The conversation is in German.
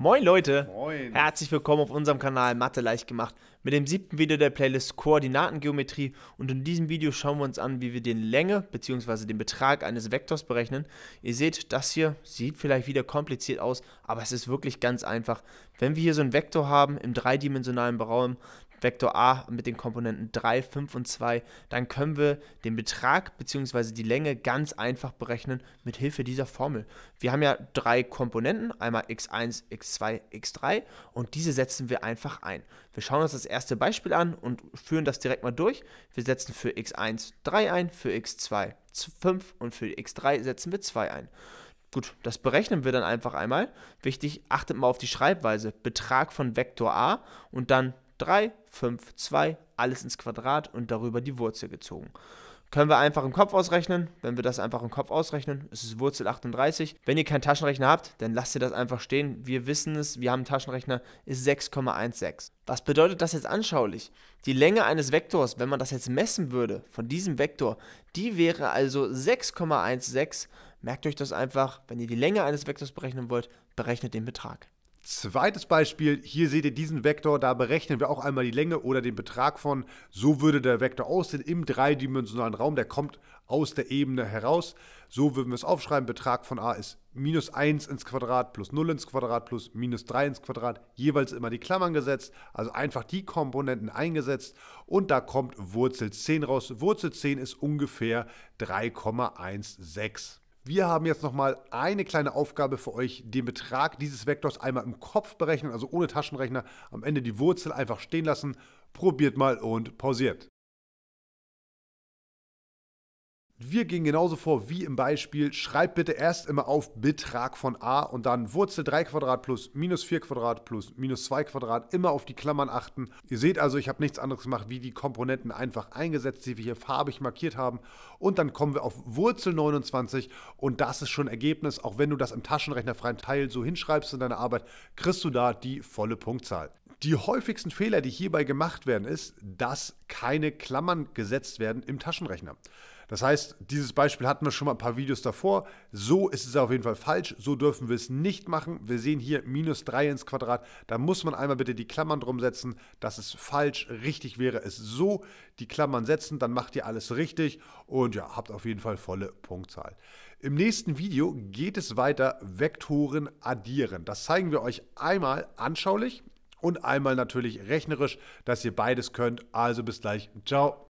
Moin Leute! Moin! Herzlich willkommen auf unserem Kanal Mathe leicht gemacht mit dem siebten Video der Playlist Koordinatengeometrie und in diesem Video schauen wir uns an, wie wir den Länge bzw. den Betrag eines Vektors berechnen. Ihr seht, das hier sieht vielleicht wieder kompliziert aus, aber es ist wirklich ganz einfach. Wenn wir hier so einen Vektor haben im dreidimensionalen Raum, Vektor A mit den Komponenten 3, 5 und 2, dann können wir den Betrag bzw. die Länge ganz einfach berechnen mit Hilfe dieser Formel. Wir haben ja drei Komponenten, einmal x1, x2, x3 und diese setzen wir einfach ein. Wir schauen uns das erste Beispiel an und führen das direkt mal durch. Wir setzen für x1 3 ein, für x2 5 und für x3 setzen wir 2 ein. Gut, das berechnen wir dann einfach einmal. Wichtig, achtet mal auf die Schreibweise. Betrag von Vektor a und dann 3, 5, 2, alles ins Quadrat und darüber die Wurzel gezogen. Können wir einfach im Kopf ausrechnen. Wenn wir das einfach im Kopf ausrechnen, ist es Wurzel 38. Wenn ihr keinen Taschenrechner habt, dann lasst ihr das einfach stehen. Wir wissen es, wir haben einen Taschenrechner, ist 6,16. Was bedeutet das jetzt anschaulich? Die Länge eines Vektors, wenn man das jetzt messen würde von diesem Vektor, die wäre also 6,16. Merkt euch das einfach, wenn ihr die Länge eines Vektors berechnen wollt, berechnet den Betrag. Zweites Beispiel, hier seht ihr diesen Vektor, da berechnen wir auch einmal die Länge oder den Betrag von, so würde der Vektor aussehen im dreidimensionalen Raum, der kommt aus der Ebene heraus. So würden wir es aufschreiben, Betrag von a ist minus 1 ins Quadrat plus 0 ins Quadrat plus minus 3 ins Quadrat, jeweils immer die Klammern gesetzt, also einfach die Komponenten eingesetzt und da kommt Wurzel 10 raus. Wurzel 10 ist ungefähr 3,16. Wir haben jetzt nochmal eine kleine Aufgabe für euch, den Betrag dieses Vektors einmal im Kopf berechnen, also ohne Taschenrechner, am Ende die Wurzel einfach stehen lassen. Probiert mal und pausiert. Wir gehen genauso vor wie im Beispiel. Schreibt bitte erst immer auf Betrag von a und dann Wurzel 3 Quadrat plus minus 4 Quadrat plus minus 2 Quadrat. Immer auf die Klammern achten. Ihr seht also, ich habe nichts anderes gemacht, wie die Komponenten einfach eingesetzt, die wir hier farbig markiert haben. Und dann kommen wir auf Wurzel 29 und das ist schon Ergebnis. Auch wenn du das im Taschenrechner freien Teil so hinschreibst in deiner Arbeit, kriegst du da die volle Punktzahl. Die häufigsten Fehler, die hierbei gemacht werden, ist, dass keine Klammern gesetzt werden im Taschenrechner. Das heißt, dieses Beispiel hatten wir schon mal ein paar Videos davor. So ist es auf jeden Fall falsch. So dürfen wir es nicht machen. Wir sehen hier minus 3 ins Quadrat. Da muss man einmal bitte die Klammern drum setzen. Das ist falsch. Richtig wäre es so. Die Klammern setzen, dann macht ihr alles richtig und ja, habt auf jeden Fall volle Punktzahl. Im nächsten Video geht es weiter Vektoren addieren. Das zeigen wir euch einmal anschaulich und einmal natürlich rechnerisch, dass ihr beides könnt. Also bis gleich. Ciao.